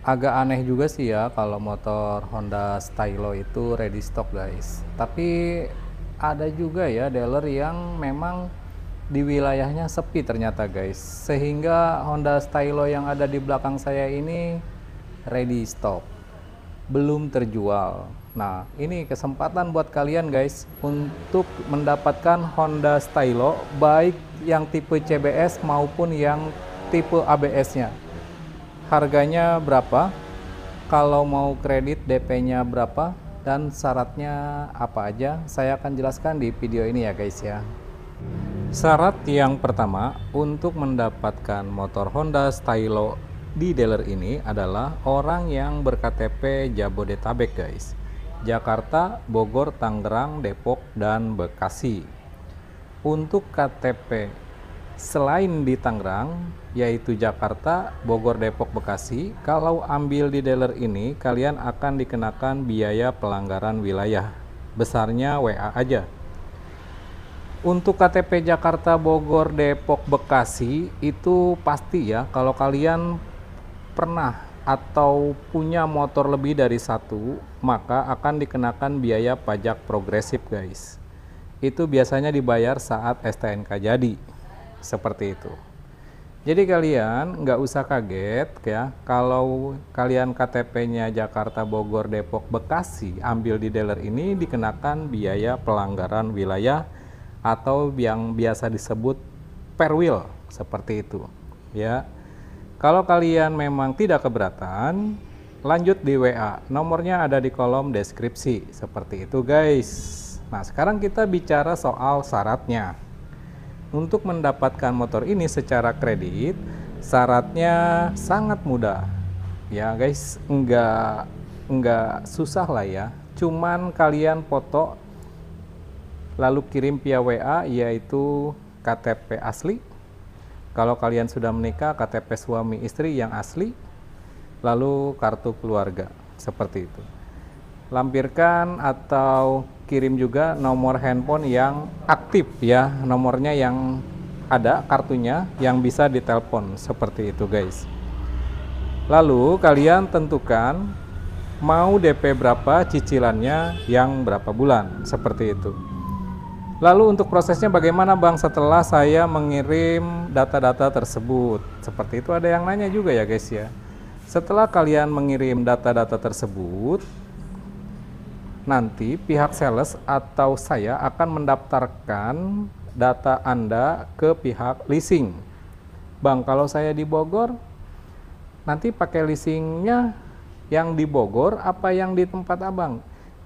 agak aneh juga sih ya kalau motor Honda Stylo itu ready stock guys tapi ada juga ya dealer yang memang di wilayahnya sepi ternyata guys sehingga Honda Stylo yang ada di belakang saya ini ready stock belum terjual nah ini kesempatan buat kalian guys untuk mendapatkan Honda Stylo baik yang tipe CBS maupun yang tipe ABS nya harganya berapa, kalau mau kredit DP-nya berapa, dan syaratnya apa aja, saya akan jelaskan di video ini ya guys ya. Syarat yang pertama untuk mendapatkan motor Honda Stylo di dealer ini adalah orang yang berKTP Jabodetabek guys. Jakarta, Bogor, Tangerang, Depok, dan Bekasi. Untuk KTP selain di Tangerang yaitu Jakarta, Bogor, Depok, Bekasi, kalau ambil di dealer ini kalian akan dikenakan biaya pelanggaran wilayah. Besarnya WA aja. Untuk KTP Jakarta, Bogor, Depok, Bekasi itu pasti ya kalau kalian pernah atau punya motor lebih dari satu maka akan dikenakan biaya pajak progresif guys. Itu biasanya dibayar saat STNK jadi seperti itu. Jadi kalian nggak usah kaget ya kalau kalian KTP-nya Jakarta, Bogor, Depok, Bekasi ambil di dealer ini dikenakan biaya pelanggaran wilayah atau yang biasa disebut perwil seperti itu ya. Kalau kalian memang tidak keberatan, lanjut di WA. Nomornya ada di kolom deskripsi seperti itu guys. Nah, sekarang kita bicara soal syaratnya. Untuk mendapatkan motor ini secara kredit, syaratnya sangat mudah. Ya guys, enggak enggak susah lah ya. Cuman kalian foto lalu kirim via WA yaitu KTP asli. Kalau kalian sudah menikah, KTP suami istri yang asli, lalu kartu keluarga seperti itu. Lampirkan atau kirim juga nomor handphone yang aktif ya, nomornya yang ada kartunya yang bisa ditelepon seperti itu guys. Lalu kalian tentukan mau DP berapa cicilannya yang berapa bulan seperti itu. Lalu untuk prosesnya bagaimana Bang setelah saya mengirim data-data tersebut? Seperti itu ada yang nanya juga ya guys ya. Setelah kalian mengirim data-data tersebut, nanti pihak sales atau saya akan mendaftarkan data Anda ke pihak leasing. Bang, kalau saya di Bogor, nanti pakai leasingnya yang di Bogor apa yang di tempat abang?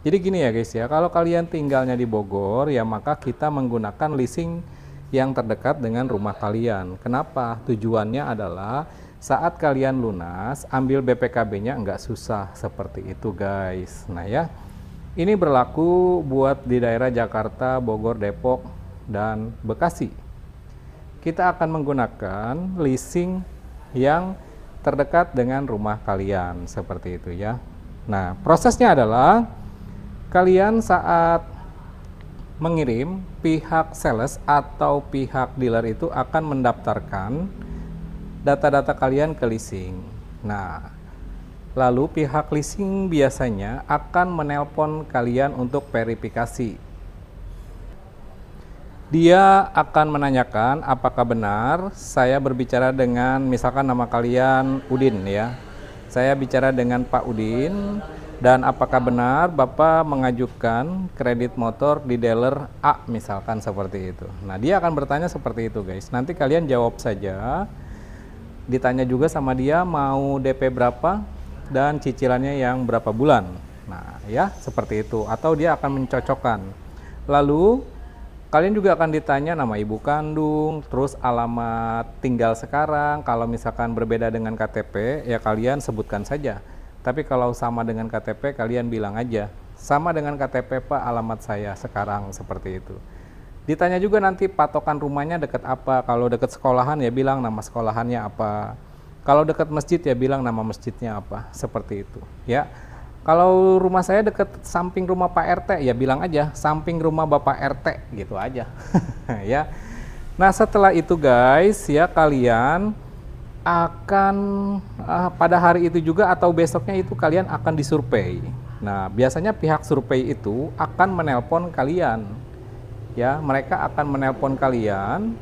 Jadi gini ya guys ya, kalau kalian tinggalnya di Bogor ya maka kita menggunakan leasing yang terdekat dengan rumah kalian. Kenapa? Tujuannya adalah saat kalian lunas, ambil BPKB-nya nggak susah seperti itu guys. Nah ya, ini berlaku buat di daerah Jakarta, Bogor, Depok, dan Bekasi. Kita akan menggunakan leasing yang terdekat dengan rumah kalian, seperti itu ya. Nah, prosesnya adalah kalian saat mengirim pihak sales atau pihak dealer itu akan mendaftarkan data-data kalian ke leasing. Nah, Lalu pihak leasing biasanya akan menelpon kalian untuk verifikasi. Dia akan menanyakan apakah benar saya berbicara dengan misalkan nama kalian Udin ya. Saya bicara dengan Pak Udin dan apakah benar Bapak mengajukan kredit motor di dealer A misalkan seperti itu. Nah, dia akan bertanya seperti itu, guys. Nanti kalian jawab saja. Ditanya juga sama dia mau DP berapa, dan cicilannya yang berapa bulan. Nah, ya seperti itu atau dia akan mencocokkan. Lalu kalian juga akan ditanya nama ibu kandung, terus alamat tinggal sekarang. Kalau misalkan berbeda dengan KTP, ya kalian sebutkan saja. Tapi kalau sama dengan KTP, kalian bilang aja sama dengan KTP Pak alamat saya sekarang seperti itu. Ditanya juga nanti patokan rumahnya dekat apa. Kalau dekat sekolahan ya bilang nama sekolahannya apa kalau dekat masjid ya bilang nama masjidnya apa, seperti itu. Ya. Kalau rumah saya dekat samping rumah Pak RT ya bilang aja samping rumah Bapak RT gitu aja. ya. Nah, setelah itu guys, ya kalian akan uh, pada hari itu juga atau besoknya itu kalian akan disurvei. Nah, biasanya pihak survei itu akan menelpon kalian. Ya, mereka akan menelpon kalian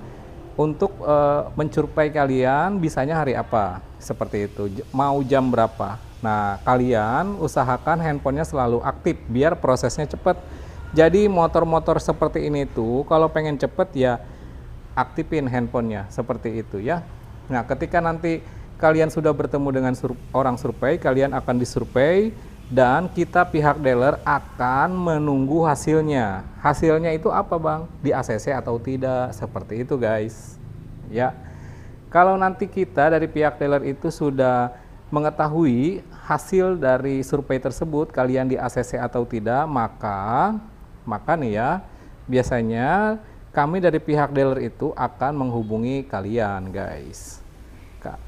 untuk uh, eh, mencurpai kalian bisanya hari apa seperti itu mau jam berapa nah kalian usahakan handphonenya selalu aktif biar prosesnya cepat jadi motor-motor seperti ini tuh kalau pengen cepet ya aktifin handphonenya seperti itu ya nah ketika nanti kalian sudah bertemu dengan sur orang survei kalian akan disurvei dan kita pihak dealer akan menunggu hasilnya. Hasilnya itu apa, Bang? Di ACC atau tidak? Seperti itu, guys. Ya. Kalau nanti kita dari pihak dealer itu sudah mengetahui hasil dari survei tersebut kalian di ACC atau tidak, maka maka nih ya, biasanya kami dari pihak dealer itu akan menghubungi kalian, guys.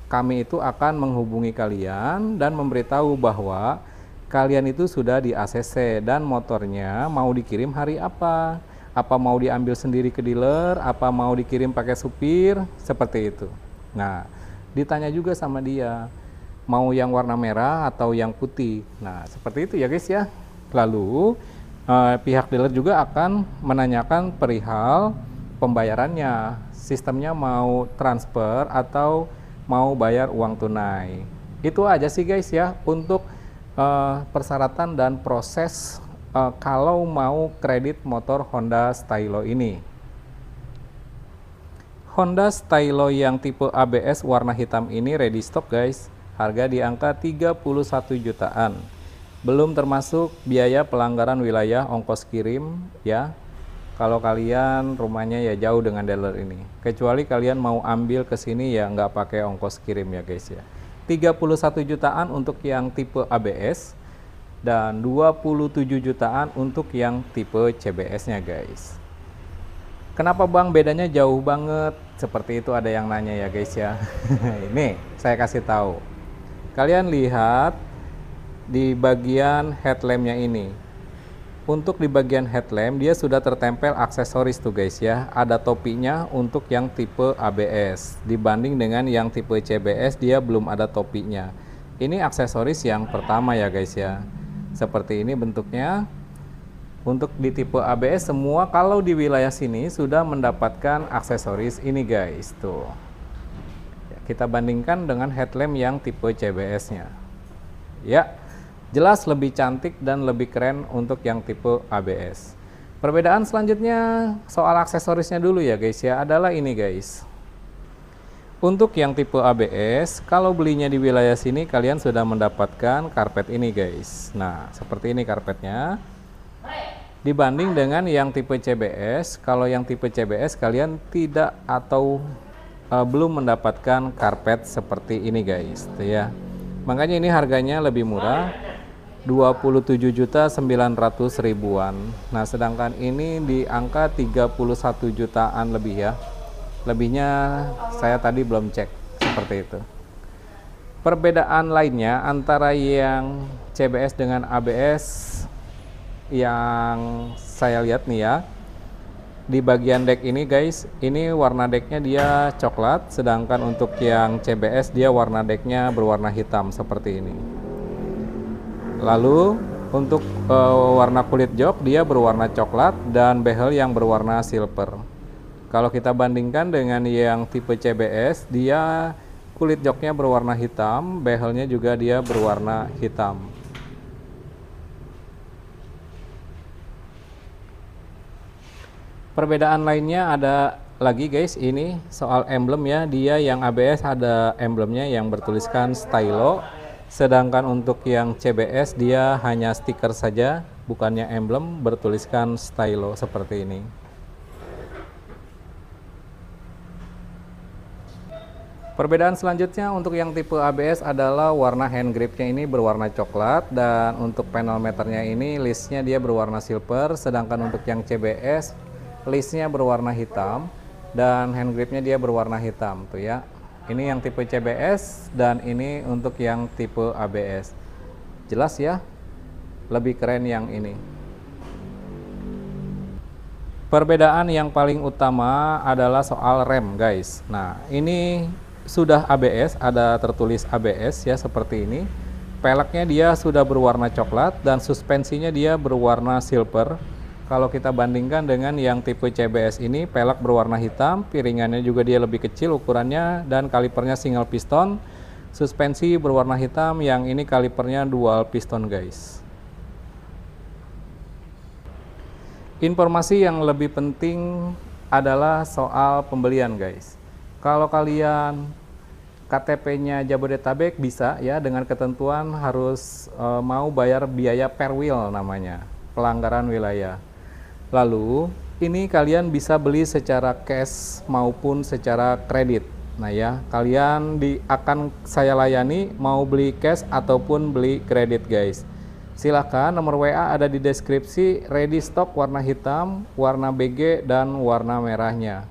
Kami itu akan menghubungi kalian dan memberitahu bahwa kalian itu sudah di ACC dan motornya mau dikirim hari apa? Apa mau diambil sendiri ke dealer? Apa mau dikirim pakai supir? Seperti itu. Nah, ditanya juga sama dia, mau yang warna merah atau yang putih? Nah, seperti itu ya guys ya. Lalu eh, pihak dealer juga akan menanyakan perihal pembayarannya, sistemnya mau transfer atau mau bayar uang tunai. Itu aja sih guys ya untuk uh, persyaratan dan proses uh, kalau mau kredit motor Honda Stylo ini. Honda Stylo yang tipe ABS warna hitam ini ready stock guys. Harga di angka 31 jutaan. Belum termasuk biaya pelanggaran wilayah ongkos kirim ya. Kalau kalian rumahnya ya jauh dengan dealer ini. Kecuali kalian mau ambil ke sini ya nggak pakai ongkos kirim ya guys ya. 31 jutaan untuk yang tipe ABS dan 27 jutaan untuk yang tipe CBS-nya guys. Kenapa bang bedanya jauh banget? Seperti itu ada yang nanya ya guys ya. Ini saya kasih tahu. Kalian lihat di bagian headlampnya ini untuk di bagian headlamp dia sudah tertempel aksesoris tuh guys ya. Ada topinya untuk yang tipe ABS. Dibanding dengan yang tipe CBS dia belum ada topinya. Ini aksesoris yang pertama ya guys ya. Seperti ini bentuknya. Untuk di tipe ABS semua kalau di wilayah sini sudah mendapatkan aksesoris ini guys tuh. Ya, kita bandingkan dengan headlamp yang tipe CBS-nya. Ya, Jelas lebih cantik dan lebih keren untuk yang tipe ABS. Perbedaan selanjutnya soal aksesorisnya dulu ya guys ya, adalah ini guys. Untuk yang tipe ABS, kalau belinya di wilayah sini kalian sudah mendapatkan karpet ini guys. Nah, seperti ini karpetnya. Dibanding dengan yang tipe CBS, kalau yang tipe CBS kalian tidak atau uh, belum mendapatkan karpet seperti ini guys, ya. Makanya ini harganya lebih murah 27 juta 900 ribuan. Nah, sedangkan ini di angka 31 jutaan lebih ya. Lebihnya saya tadi belum cek seperti itu. Perbedaan lainnya antara yang CBS dengan ABS yang saya lihat nih ya. Di bagian deck ini guys, ini warna decknya dia coklat, sedangkan untuk yang CBS dia warna decknya berwarna hitam seperti ini. Lalu untuk uh, warna kulit jok dia berwarna coklat dan behel yang berwarna silver. Kalau kita bandingkan dengan yang tipe CBS, dia kulit joknya berwarna hitam, behelnya juga dia berwarna hitam. Perbedaan lainnya ada lagi guys, ini soal emblem ya. Dia yang ABS ada emblemnya yang bertuliskan stylo Sedangkan untuk yang CBS dia hanya stiker saja, bukannya emblem bertuliskan stylo seperti ini. Perbedaan selanjutnya untuk yang tipe ABS adalah warna hand gripnya ini berwarna coklat dan untuk panel meternya ini listnya dia berwarna silver sedangkan untuk yang CBS listnya berwarna hitam dan hand gripnya dia berwarna hitam tuh ya ini yang tipe CBS dan ini untuk yang tipe ABS. Jelas ya? Lebih keren yang ini. Perbedaan yang paling utama adalah soal rem, guys. Nah, ini sudah ABS, ada tertulis ABS ya seperti ini. Peleknya dia sudah berwarna coklat dan suspensinya dia berwarna silver kalau kita bandingkan dengan yang tipe CBS ini, pelek berwarna hitam, piringannya juga dia lebih kecil ukurannya, dan kalipernya single piston. Suspensi berwarna hitam, yang ini kalipernya dual piston guys. Informasi yang lebih penting adalah soal pembelian guys. Kalau kalian KTP-nya Jabodetabek bisa ya dengan ketentuan harus e, mau bayar biaya per wheel namanya, pelanggaran wilayah. Lalu ini kalian bisa beli secara cash maupun secara kredit. Nah ya, kalian di akan saya layani mau beli cash ataupun beli kredit, guys. Silahkan nomor WA ada di deskripsi ready stock warna hitam, warna BG dan warna merahnya.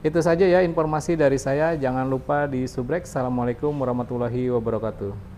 Itu saja ya informasi dari saya. Jangan lupa di subrek. Assalamualaikum warahmatullahi wabarakatuh.